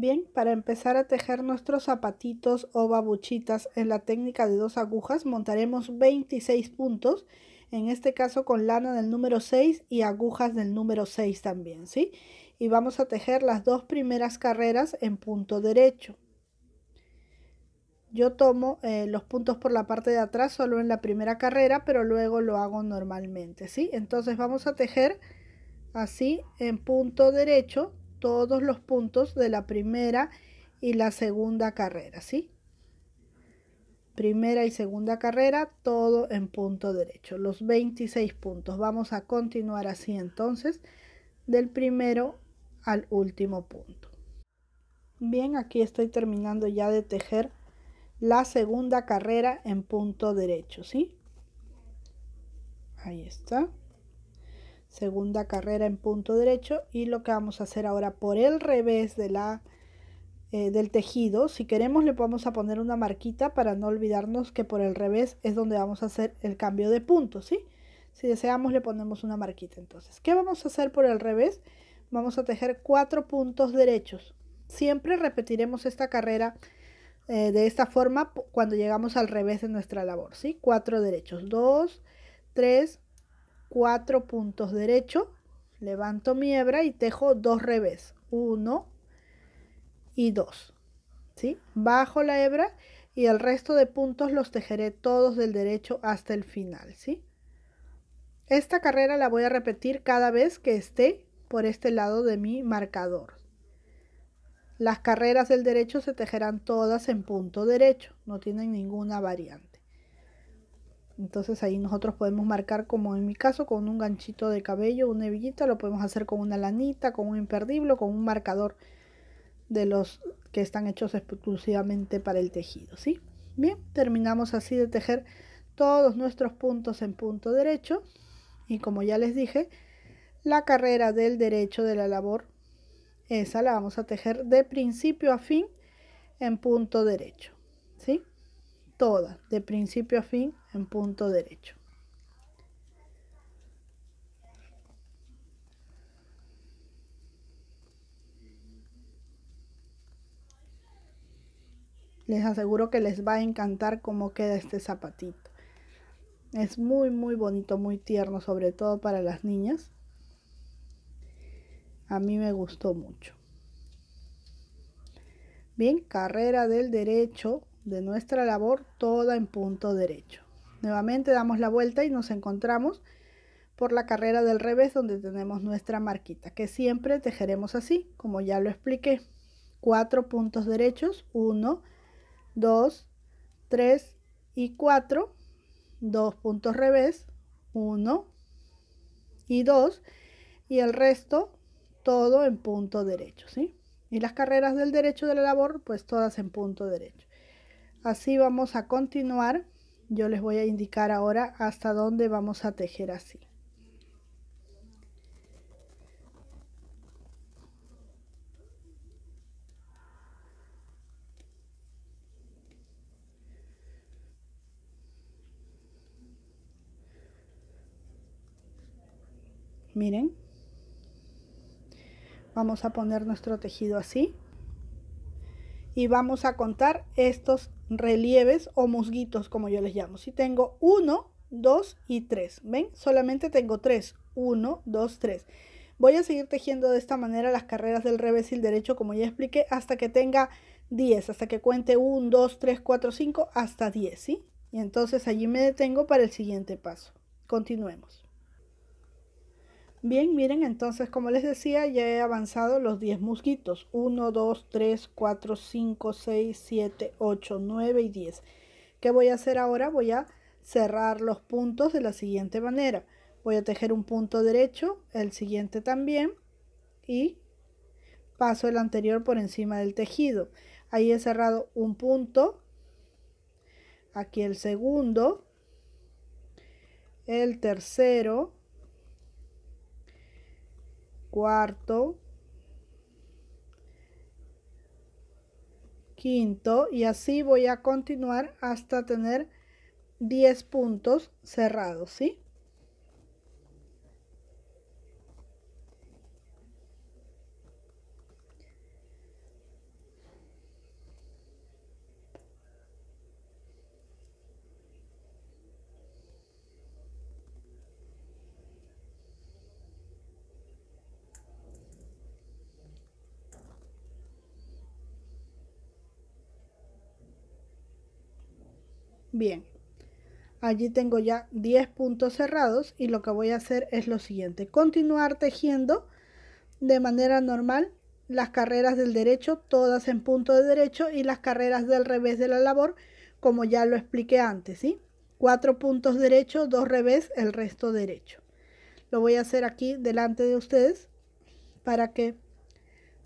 Bien, para empezar a tejer nuestros zapatitos o babuchitas en la técnica de dos agujas, montaremos 26 puntos, en este caso con lana del número 6 y agujas del número 6 también, ¿sí? Y vamos a tejer las dos primeras carreras en punto derecho. Yo tomo eh, los puntos por la parte de atrás solo en la primera carrera, pero luego lo hago normalmente, ¿sí? Entonces vamos a tejer así en punto derecho todos los puntos de la primera y la segunda carrera, ¿sí? Primera y segunda carrera, todo en punto derecho, los 26 puntos. Vamos a continuar así entonces, del primero al último punto. Bien, aquí estoy terminando ya de tejer la segunda carrera en punto derecho, ¿sí? Ahí está segunda carrera en punto derecho y lo que vamos a hacer ahora por el revés de la, eh, del tejido si queremos le vamos a poner una marquita para no olvidarnos que por el revés es donde vamos a hacer el cambio de punto ¿sí? si deseamos le ponemos una marquita entonces ¿qué vamos a hacer por el revés? vamos a tejer cuatro puntos derechos siempre repetiremos esta carrera eh, de esta forma cuando llegamos al revés de nuestra labor ¿sí? cuatro derechos dos tres cuatro puntos derecho, levanto mi hebra y tejo dos revés, uno y dos ¿sí? Bajo la hebra y el resto de puntos los tejeré todos del derecho hasta el final. ¿sí? Esta carrera la voy a repetir cada vez que esté por este lado de mi marcador. Las carreras del derecho se tejerán todas en punto derecho, no tienen ninguna variante. Entonces ahí nosotros podemos marcar como en mi caso con un ganchito de cabello, una hebillita, lo podemos hacer con una lanita, con un imperdible, con un marcador de los que están hechos exclusivamente para el tejido, ¿sí? Bien, terminamos así de tejer todos nuestros puntos en punto derecho y como ya les dije, la carrera del derecho de la labor, esa la vamos a tejer de principio a fin en punto derecho, ¿sí? Toda, de principio a fin, en punto derecho. Les aseguro que les va a encantar cómo queda este zapatito. Es muy, muy bonito, muy tierno, sobre todo para las niñas. A mí me gustó mucho. Bien, carrera del derecho de nuestra labor toda en punto derecho. Nuevamente damos la vuelta y nos encontramos por la carrera del revés donde tenemos nuestra marquita, que siempre tejeremos así, como ya lo expliqué. Cuatro puntos derechos, 1, 2, 3 y 4. Dos puntos revés, 1 y 2. Y el resto, todo en punto derecho, ¿sí? Y las carreras del derecho de la labor, pues todas en punto derecho. Así vamos a continuar. Yo les voy a indicar ahora hasta dónde vamos a tejer así. miren vamos a poner nuestro tejido así y vamos a contar estos relieves o musguitos, como yo les llamo. Si tengo 1, 2 y 3, ¿ven? Solamente tengo 3, 1, 2, 3. Voy a seguir tejiendo de esta manera las carreras del revés y el derecho, como ya expliqué, hasta que tenga 10, hasta que cuente 1, 2, 3, 4, 5, hasta 10, Y entonces allí me detengo para el siguiente paso. Continuemos. Bien, miren, entonces, como les decía, ya he avanzado los 10 musguitos. 1, 2, 3, 4, 5, 6, 7, 8, 9 y 10. ¿Qué voy a hacer ahora? Voy a cerrar los puntos de la siguiente manera. Voy a tejer un punto derecho, el siguiente también, y paso el anterior por encima del tejido. Ahí he cerrado un punto, aquí el segundo, el tercero, cuarto, quinto y así voy a continuar hasta tener 10 puntos cerrados, ¿sí? Bien, allí tengo ya 10 puntos cerrados y lo que voy a hacer es lo siguiente. Continuar tejiendo de manera normal las carreras del derecho, todas en punto de derecho y las carreras del revés de la labor, como ya lo expliqué antes, ¿sí? Cuatro puntos derecho, dos revés, el resto derecho. Lo voy a hacer aquí delante de ustedes para que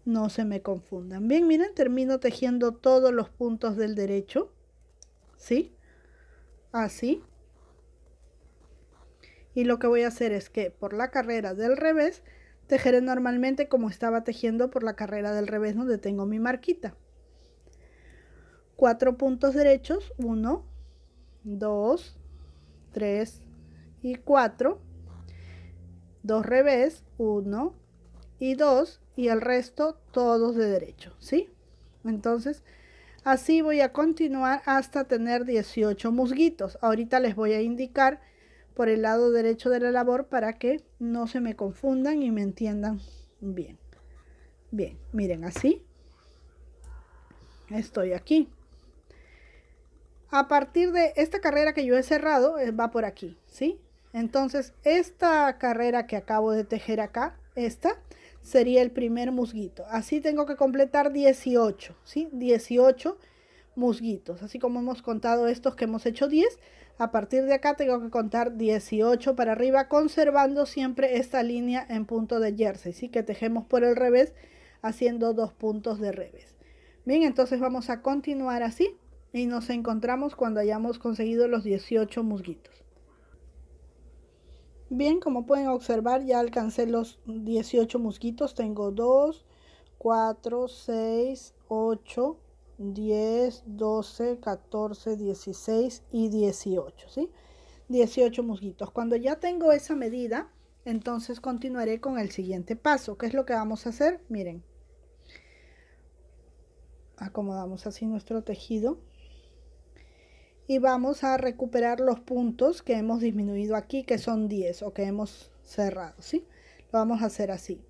no se me confundan. Bien, miren, termino tejiendo todos los puntos del derecho, ¿sí? así. Ah, y lo que voy a hacer es que por la carrera del revés, tejeré normalmente como estaba tejiendo por la carrera del revés donde tengo mi marquita. Cuatro puntos derechos, 1, 2, 3 y 4. Dos revés, 1 y 2 y el resto todos de derecho, ¿sí? Entonces, Así voy a continuar hasta tener 18 musguitos. Ahorita les voy a indicar por el lado derecho de la labor para que no se me confundan y me entiendan bien. Bien, miren así. Estoy aquí. A partir de esta carrera que yo he cerrado, eh, va por aquí, ¿sí? Entonces, esta carrera que acabo de tejer acá, esta, sería el primer musguito. Así tengo que completar 18, ¿sí? 18 musguitos. Así como hemos contado estos que hemos hecho 10, a partir de acá tengo que contar 18 para arriba, conservando siempre esta línea en punto de jersey, ¿sí? Que tejemos por el revés, haciendo dos puntos de revés. Bien, entonces vamos a continuar así y nos encontramos cuando hayamos conseguido los 18 musguitos. Bien, como pueden observar, ya alcancé los 18 mosquitos. Tengo 2, 4, 6, 8, 10, 12, 14, 16 y 18, ¿sí? 18 musguitos. Cuando ya tengo esa medida, entonces continuaré con el siguiente paso. ¿Qué es lo que vamos a hacer? Miren. Acomodamos así nuestro tejido y vamos a recuperar los puntos que hemos disminuido aquí, que son 10 o que hemos cerrado, ¿sí? Lo vamos a hacer así.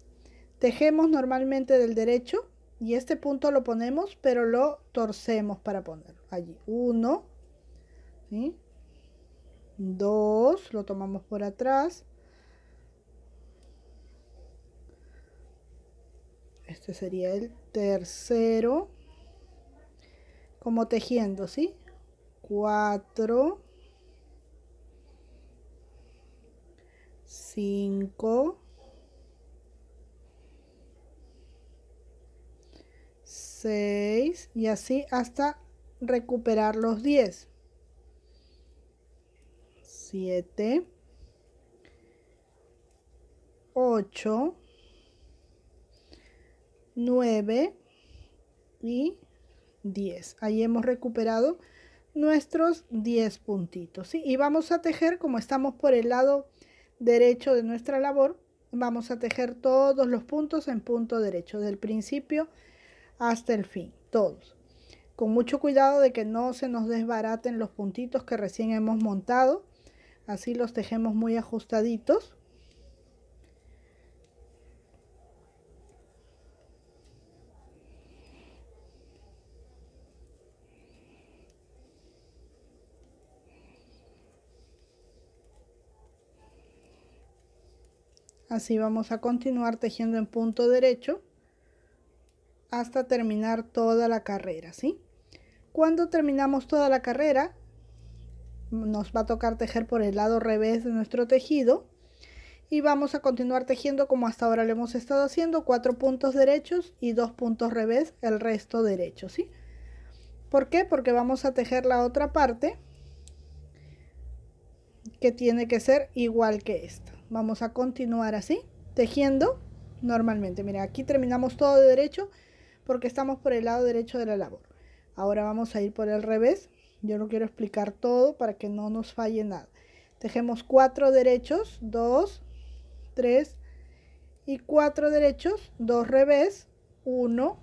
Tejemos normalmente del derecho y este punto lo ponemos, pero lo torcemos para ponerlo. Allí, 1, dos, lo tomamos por atrás. Este sería el tercero, como tejiendo, ¿sí? 4, 5, 6 y así hasta recuperar los 10. 7, 8, 9 y 10. Ahí hemos recuperado nuestros 10 puntitos. Y vamos a tejer, como estamos por el lado derecho de nuestra labor, vamos a tejer todos los puntos en punto derecho, del principio hasta el fin, todos. Con mucho cuidado de que no se nos desbaraten los puntitos que recién hemos montado. Así los tejemos muy ajustaditos. Así vamos a continuar tejiendo en punto derecho hasta terminar toda la carrera, ¿sí? Cuando terminamos toda la carrera, nos va a tocar tejer por el lado revés de nuestro tejido y vamos a continuar tejiendo como hasta ahora lo hemos estado haciendo, cuatro puntos derechos y dos puntos revés, el resto derecho, ¿sí? ¿Por qué? Porque vamos a tejer la otra parte que tiene que ser igual que esta vamos a continuar así, tejiendo normalmente. Mira, aquí terminamos todo de derecho porque estamos por el lado derecho de la labor. Ahora vamos a ir por el revés. Yo lo quiero explicar todo para que no nos falle nada. Tejemos cuatro derechos, dos tres y cuatro derechos, dos revés, uno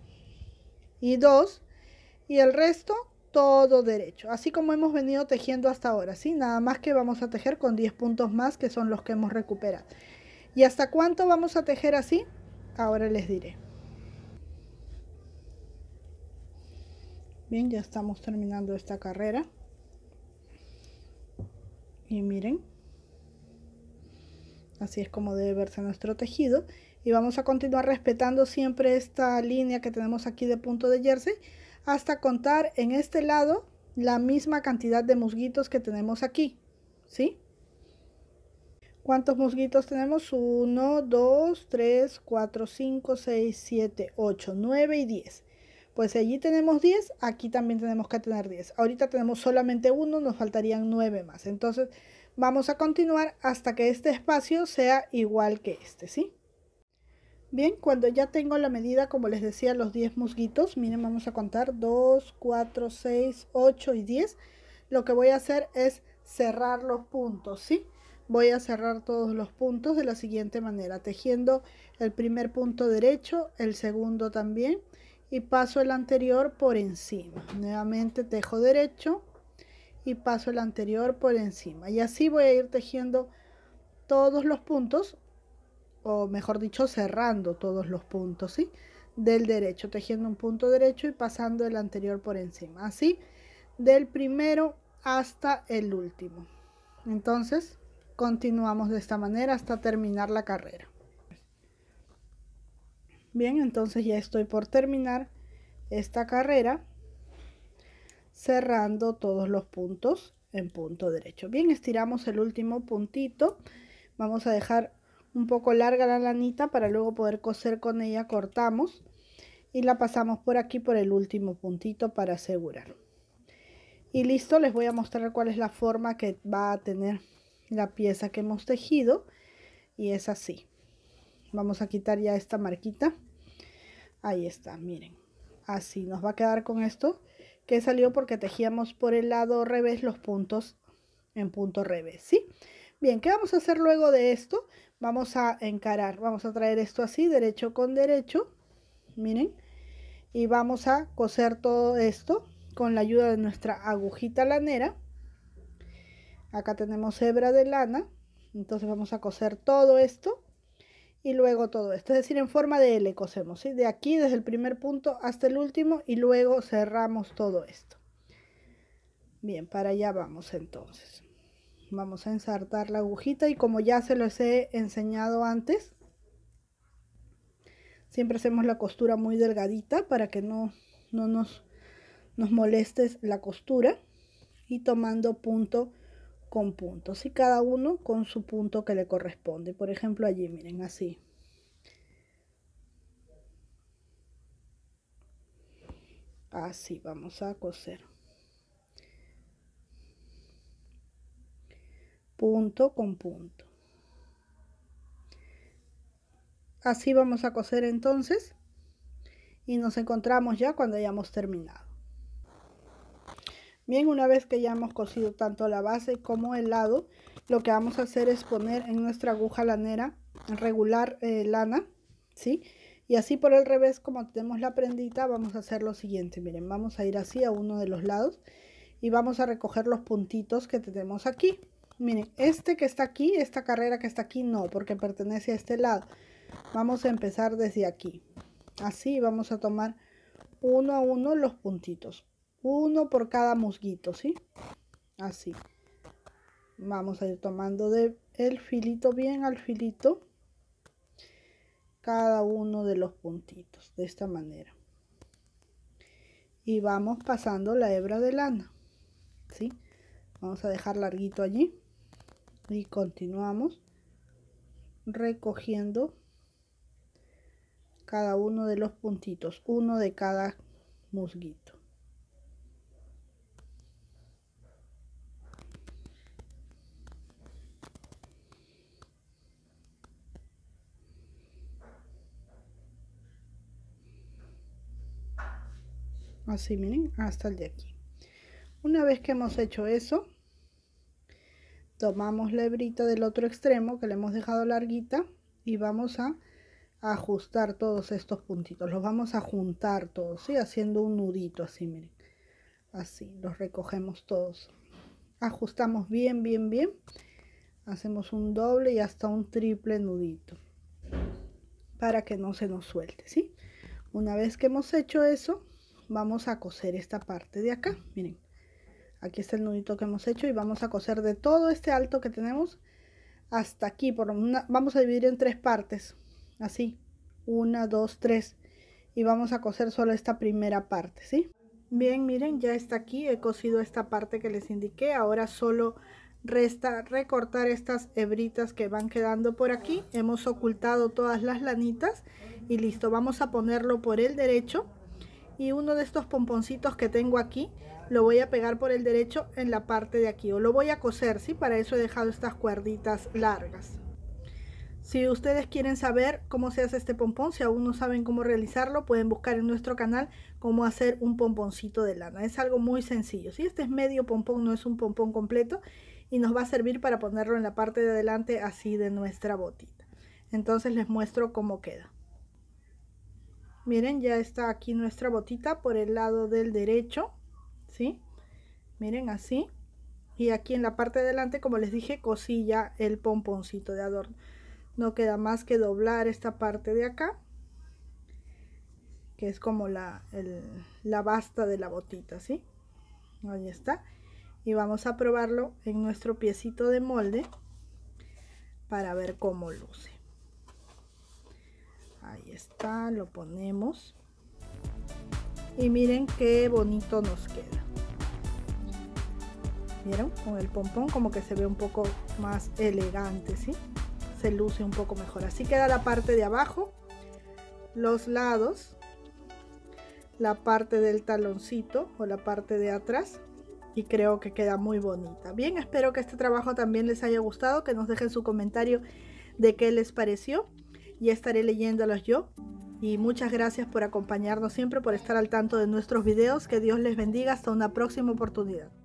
y dos y el resto todo derecho, así como hemos venido tejiendo hasta ahora, ¿sí? Nada más que vamos a tejer con 10 puntos más, que son los que hemos recuperado. ¿Y hasta cuánto vamos a tejer así? Ahora les diré. Bien, ya estamos terminando esta carrera. Y miren, así es como debe verse nuestro tejido. Y vamos a continuar respetando siempre esta línea que tenemos aquí de punto de jersey hasta contar en este lado la misma cantidad de musguitos que tenemos aquí, ¿sí? ¿Cuántos musguitos tenemos? 1, 2, 3, 4, 5, 6, 7, 8, 9 y 10. Pues allí tenemos 10, aquí también tenemos que tener 10. Ahorita tenemos solamente uno, nos faltarían 9 más. Entonces vamos a continuar hasta que este espacio sea igual que este, ¿sí? Bien, cuando ya tengo la medida, como les decía, los 10 musguitos, miren, vamos a contar 2, 4, 6, 8 y 10. Lo que voy a hacer es cerrar los puntos, ¿sí? Voy a cerrar todos los puntos de la siguiente manera, tejiendo el primer punto derecho, el segundo también, y paso el anterior por encima. Nuevamente tejo derecho y paso el anterior por encima. Y así voy a ir tejiendo todos los puntos o mejor dicho, cerrando todos los puntos, ¿sí? Del derecho, tejiendo un punto derecho y pasando el anterior por encima, así del primero hasta el último. Entonces, continuamos de esta manera hasta terminar la carrera. Bien, entonces ya estoy por terminar esta carrera cerrando todos los puntos en punto derecho. Bien, estiramos el último puntito. Vamos a dejar un poco larga la lanita para luego poder coser con ella cortamos y la pasamos por aquí por el último puntito para asegurar y listo les voy a mostrar cuál es la forma que va a tener la pieza que hemos tejido y es así vamos a quitar ya esta marquita ahí está miren así nos va a quedar con esto que salió porque tejíamos por el lado revés los puntos en punto revés sí bien qué vamos a hacer luego de esto vamos a encarar, vamos a traer esto así, derecho con derecho, miren, y vamos a coser todo esto con la ayuda de nuestra agujita lanera. Acá tenemos hebra de lana, entonces vamos a coser todo esto y luego todo esto, es decir, en forma de L cosemos, ¿sí? de aquí desde el primer punto hasta el último y luego cerramos todo esto. Bien, para allá vamos entonces vamos a ensartar la agujita y como ya se los he enseñado antes siempre hacemos la costura muy delgadita para que no, nos, nos moleste la costura y tomando punto con punto, y cada uno con su punto que le corresponde. Por ejemplo, allí miren así. Así vamos a coser. punto con punto. Así vamos a coser entonces y nos encontramos ya cuando hayamos terminado. Bien, una vez que ya hemos cosido tanto la base como el lado, lo que vamos a hacer es poner en nuestra aguja lanera regular eh, lana, ¿sí? Y así por el revés, como tenemos la prendita, vamos a hacer lo siguiente. Miren, vamos a ir así a uno de los lados y vamos a recoger los puntitos que tenemos aquí. Miren, este que está aquí, esta carrera que está aquí, no, porque pertenece a este lado. Vamos a empezar desde aquí. Así vamos a tomar uno a uno los puntitos. Uno por cada musguito, ¿sí? Así. Vamos a ir tomando de el filito bien al filito. Cada uno de los puntitos, de esta manera. Y vamos pasando la hebra de lana, ¿sí? Vamos a dejar larguito allí y continuamos recogiendo cada uno de los puntitos, uno de cada musguito. Así miren, hasta el de aquí. Una vez que hemos hecho eso, tomamos la hebrita del otro extremo que le hemos dejado larguita y vamos a ajustar todos estos puntitos los vamos a juntar todos ¿sí? haciendo un nudito así miren así los recogemos todos ajustamos bien bien bien hacemos un doble y hasta un triple nudito para que no se nos suelte ¿sí? una vez que hemos hecho eso vamos a coser esta parte de acá miren aquí está el nudito que hemos hecho y vamos a coser de todo este alto que tenemos hasta aquí por vamos a dividir en tres partes así una dos tres y vamos a coser solo esta primera parte sí bien miren ya está aquí he cosido esta parte que les indiqué ahora solo resta recortar estas hebritas que van quedando por aquí hemos ocultado todas las lanitas y listo vamos a ponerlo por el derecho y uno de estos pomponcitos que tengo aquí lo voy a pegar por el derecho en la parte de aquí o lo voy a coser, ¿sí? Para eso he dejado estas cuerditas largas. Si ustedes quieren saber cómo se hace este pompón, si aún no saben cómo realizarlo, pueden buscar en nuestro canal cómo hacer un pomponcito de lana. Es algo muy sencillo, si? Este es medio pompón, no es un pompón completo y nos va a servir para ponerlo en la parte de adelante así de nuestra botita. Entonces les muestro cómo queda. Miren, ya está aquí nuestra botita por el lado del derecho ¿sí? Miren así. Y aquí en la parte de adelante, como les dije, cosilla el pomponcito de adorno. No queda más que doblar esta parte de acá, que es como la, la basta de la botita, ¿sí? Ahí está. Y vamos a probarlo en nuestro piecito de molde para ver cómo luce. Ahí está, lo ponemos. Y miren qué bonito nos queda. ¿Vieron? Con el pompón como que se ve un poco más elegante, ¿sí? Se luce un poco mejor. Así queda la parte de abajo, los lados, la parte del taloncito o la parte de atrás. Y creo que queda muy bonita. Bien, espero que este trabajo también les haya gustado. Que nos dejen su comentario de qué les pareció. Y estaré leyéndolos yo y muchas gracias por acompañarnos siempre, por estar al tanto de nuestros videos. Que Dios les bendiga. Hasta una próxima oportunidad.